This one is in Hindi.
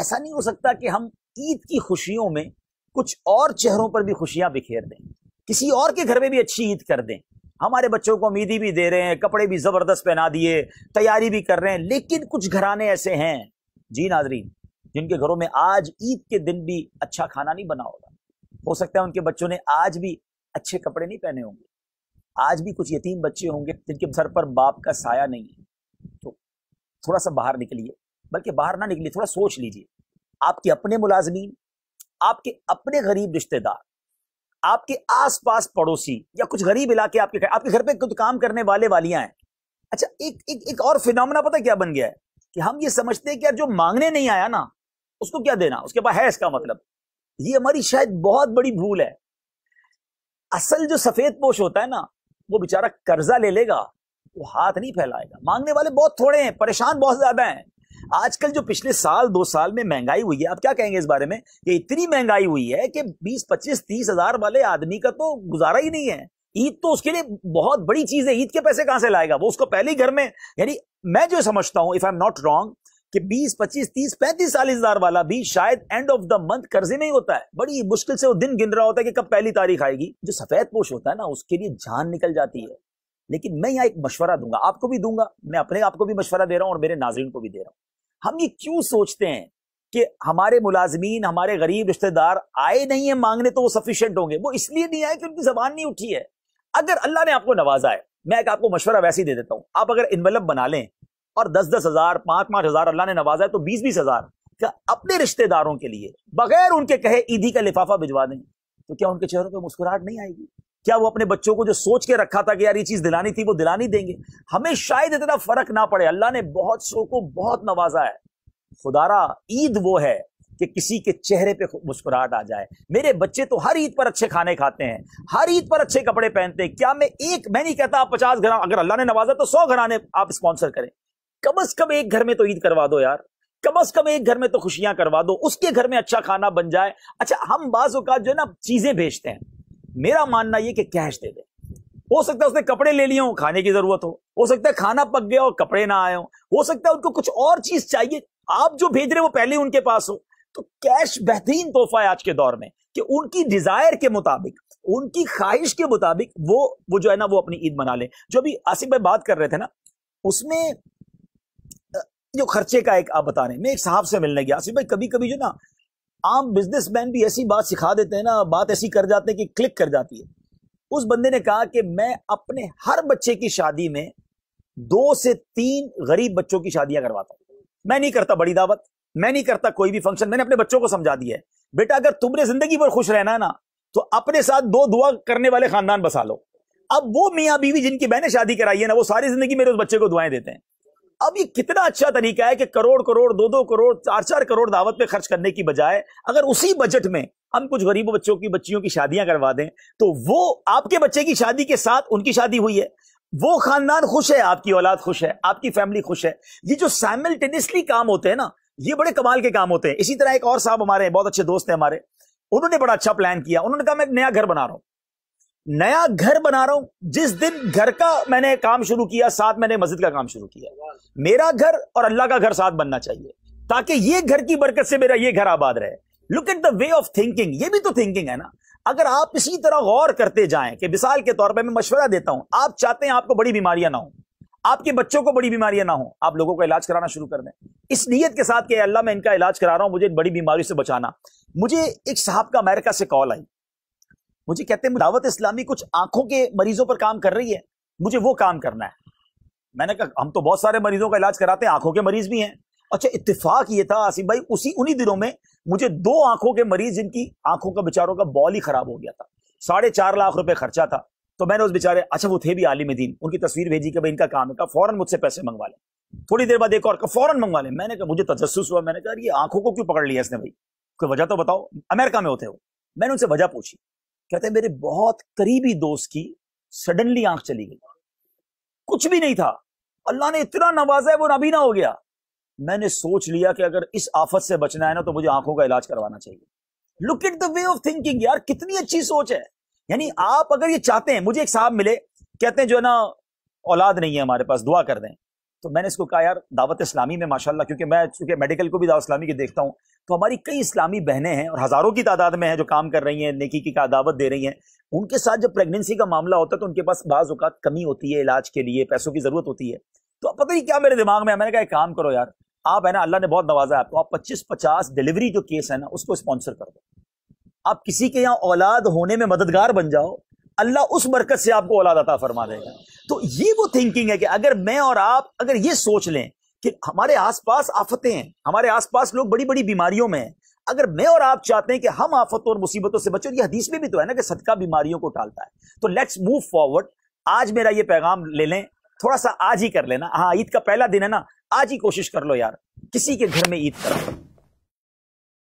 ऐसा नहीं हो सकता कि हम ईद की खुशियों में कुछ और चेहरों पर भी खुशियां बिखेर दें किसी और के घर में भी अच्छी ईद कर दें हमारे बच्चों को उम्मीदी भी दे रहे हैं कपड़े भी जबरदस्त पहना दिए तैयारी भी कर रहे हैं लेकिन कुछ घराने ऐसे हैं जी नाजरीन जिनके घरों में आज ईद के दिन भी अच्छा खाना नहीं बना होगा हो सकता है उनके बच्चों ने आज भी अच्छे कपड़े नहीं पहने होंगे आज भी कुछ यतीम बच्चे होंगे जिनके सर पर बाप का साया नहीं है तो थोड़ा सा बाहर निकलिए बल्कि बाहर ना निकलिए थोड़ा सोच लीजिए आपके अपने मुलाजमीन आपके अपने गरीब रिश्तेदार आपके आसपास पड़ोसी या कुछ गरीब इलाके आपके आपके घर पे कुछ काम करने वाले वालियां हैं अच्छा एक एक एक और फिनोमना पता क्या बन गया है कि हम ये समझते हैं कि यार जो मांगने नहीं आया ना उसको क्या देना उसके पास है इसका मतलब ये हमारी शायद बहुत बड़ी भूल है असल जो सफेद पोश होता है ना वो बेचारा कर्जा ले लेगा वो हाथ नहीं फैलाएगा मांगने वाले बहुत थोड़े हैं परेशान बहुत ज्यादा हैं आजकल जो पिछले साल दो साल में महंगाई हुई है आप क्या कहेंगे इस बारे में कि इतनी महंगाई हुई है कि 20 25 तीस हजार वाले आदमी का तो गुजारा ही नहीं है ईद तो उसके लिए बहुत बड़ी चीज है ईद के पैसे कहां से लाएगा वो उसको पहले ही घर में यानी मैं जो समझता हूं if I am not wrong कि 20, 25, 30, 35 चालीस हजार वाला भी शायद एंड ऑफ द मंथ कर्जे में ही होता है बड़ी मुश्किल से वो दिन गिन रहा होता है कि कब पहली तारीख आएगी जो सफेद पोष होता है ना उसके लिए जान निकल जाती है लेकिन मैं यहाँ एक मशवरा दूंगा आपको भी दूंगा मैं अपने आप को भी मशवरा दे रहा हूं और मेरे नाजरन को भी दे रहा हूं हम ये क्यों सोचते हैं कि हमारे मुलाजमीन हमारे गरीब रिश्तेदार आए नहीं है मांगने तो वो सफिशेंट होंगे वो इसलिए नहीं आए कि उनकी जबान नहीं उठी है अगर अल्लाह ने आपको नवाजा है मैं एक आपको मशवरा वैसे ही दे देता हूं आप अगर इनवलप बना लें और दस दस हजार पांच पांच हजार अल्लाह ने नवाजा है तो बीस बीस हजार क्या अपने रिश्तेदारों के लिए बगैर उनके कहे ईदी का लिफाफा भिजवा दें तो क्या उनके चेहरों पर मुस्कुराहट नहीं आएगी क्या वो अपने बच्चों को जो सोच के रखा था कि यार ये चीज दिलानी थी वो दिलानी देंगे हमें शायद इतना फर्क ना पड़े अल्लाह ने बहुत शो को बहुत नवाजा है खुदारा ईद वो है कि किसी के चेहरे पे मुस्कुराहट आ जाए मेरे बच्चे तो हर ईद पर अच्छे खाने खाते हैं हर ईद पर अच्छे कपड़े पहनते हैं क्या मैं एक मैं नहीं कहता आप पचास घर अगर अल्लाह ने नवाजा तो सौ घराने आप स्पॉन्सर करें कम अज कम एक घर में तो ईद करवा दो यार कम अज कम एक घर में तो खुशियां करवा दो उसके घर में अच्छा खाना बन जाए अच्छा हम बाज जो है ना चीजें भेजते हैं मेरा मानना यह कि कैश दे दे हो सकता है उसने कपड़े ले लिए हो खाने की जरूरत हो हो सकता है खाना पक गया हो कपड़े ना आए हो हो सकता है उनको कुछ और चीज चाहिए आप जो भेज रहे हो पहले उनके पास हो तो कैश बेहतरीन तोहफा है आज के दौर में कि उनकी डिजायर के मुताबिक उनकी ख्वाहिश के मुताबिक वो वो जो है ना वो अपनी ईद मना ले जो अभी आसिफ भाई बात कर रहे थे ना उसमें जो खर्चे का एक आप बता रहे हैं मैं एक साहब से मिलने गया आसिफ भाई कभी कभी जो ना आम बिजनेसमैन भी ऐसी बात सिखा देते हैं ना बात ऐसी कर जाते हैं कि क्लिक कर जाती है उस बंदे ने कहा कि मैं अपने हर बच्चे की शादी में दो से तीन गरीब बच्चों की शादियां करवाता हूं मैं नहीं करता बड़ी दावत मैं नहीं करता कोई भी फंक्शन मैंने अपने बच्चों को समझा दिया है बेटा अगर तुमने जिंदगी भर खुश रहना है ना तो अपने साथ दो दुआ करने वाले खानदान बसा लो अब वो मियाँ बीवी जिनकी बहने शादी कराई है ना वो सारी जिंदगी मेरे उस बच्चे को दुआएं देते हैं अब ये कितना अच्छा तरीका है कि करोड़ करोड़ दो दो करोड़ चार चार करोड़ दावत पे खर्च करने की बजाय अगर उसी बजट में हम कुछ गरीब बच्चों की बच्चियों की शादियां करवा दें तो वो आपके बच्चे की शादी के साथ उनकी शादी हुई है वो खानदान खुश है आपकी औलाद खुश है आपकी फैमिली खुश है ये जो साइमल्टेनियसली काम होते हैं ना ये बड़े कमाल के काम होते हैं इसी तरह एक और साहब हमारे बहुत अच्छे दोस्त हैं हमारे उन्होंने बड़ा अच्छा प्लान किया उन्होंने कहा मैं नया घर बना रहा हूं नया घर बना रहा हूं जिस दिन घर का मैंने काम शुरू किया साथ मैंने मस्जिद का काम शुरू किया मेरा घर और अल्लाह का घर साथ बनना चाहिए ताकि ये घर की बरकत से मेरा ये घर आबाद रहे look at the way of thinking ये भी तो थिंकिंग है ना अगर आप इसी तरह गौर करते जाएं कि मिसाल के तौर पर मैं मशवरा देता हूं आप चाहते हैं आपको बड़ी बीमारियां ना हो आपके बच्चों को बड़ी बीमारियां ना हो आप लोगों का इलाज कराना शुरू कर दें इस नीयत के साथ कि अल्लाह मैं इनका इलाज करा रहा हूं मुझे बड़ी बीमारी से बचाना मुझे एक साहब का अमेरिका से कॉल आई मुझे कहते हैं दावत इस्लामी कुछ आंखों के मरीजों पर काम कर रही है मुझे वो काम करना है मैंने कहा हम तो बहुत सारे मरीजों का इलाज कराते हैं आंखों के मरीज भी हैं अच्छा इतफाक ये था आसिफ भाई उसी उन्हीं दिनों में मुझे दो आंखों के मरीज जिनकी आंखों का बेचारों का बॉल ही खराब हो गया था साढ़े चार लाख रुपए खर्चा था तो मैंने उस बेचारे अच्छा वो थे भी आलिम दीन उनकी तस्वीर भेजी कि भाई इनका काम है का फौरन मुझसे पैसे मंगवा लें थोड़ी देर बाद एक और का फौरन मंगवा लें मैंने कहा मुझे तजस्स हुआ मैंने कहा ये आंखों को क्यों पकड़ लिया इसने भाई कोई वजह तो बताओ अमेरिका में होते हो मैंने उनसे वजह पूछी कहते मेरे बहुत करीबी दोस्त की सडनली आंख चली गई कुछ भी नहीं था अल्लाह ने इतना नवाजा है वो नबी ना हो गया मैंने सोच लिया कि अगर इस आफत से बचना है ना तो मुझे आंखों का इलाज करवाना चाहिए look at the way of thinking यार कितनी अच्छी सोच है यानी आप अगर ये चाहते हैं मुझे एक साहब मिले कहते हैं जो है ना औलाद नहीं है हमारे पास दुआ कर दें तो मैंने इसको कहा यार दावत इस्लामी में माशाल्लाह क्योंकि मैं चूंकि मेडिकल को भी दावत इस्लामी की देखता हूँ तो हमारी कई इस्लामी बहनें हैं और हज़ारों की तादाद में हैं जो काम कर रही हैं नेकी की दावत दे रही हैं उनके साथ जब प्रेगनेंसी का मामला होता है तो उनके पास बाजात कमी होती है इलाज के लिए पैसों की ज़रूरत होती है तो आप पता ही क्या मेरे दिमाग में मैंने कहा काम करो यार आप है ना अल्लाह ने बहुत नवाजा है आपको आप पच्चीस पचास डिलीवरी जो केस है ना उसको स्पॉन्सर कर दो आप किसी के यहाँ औलाद होने में मददगार बन जाओ अल्लाह उस बरकत से आपको औलाद अता फरमा देगा तो ये वो थिंकिंग है कि अगर मैं और आप अगर ये सोच लें कि हमारे आसपास आफतें हैं हमारे आसपास लोग बड़ी बड़ी बीमारियों में हैं अगर मैं और आप चाहते हैं कि हम आफतों और मुसीबतों से बचो ये हदीस में भी तो है ना कि सदका बीमारियों को टालता है तो लेट्स मूव फॉरवर्ड आज मेरा ये पैगाम ले लें थोड़ा सा आज ही कर लेना हाँ ईद का पहला दिन है ना आज ही कोशिश कर लो यार किसी के घर में ईद करा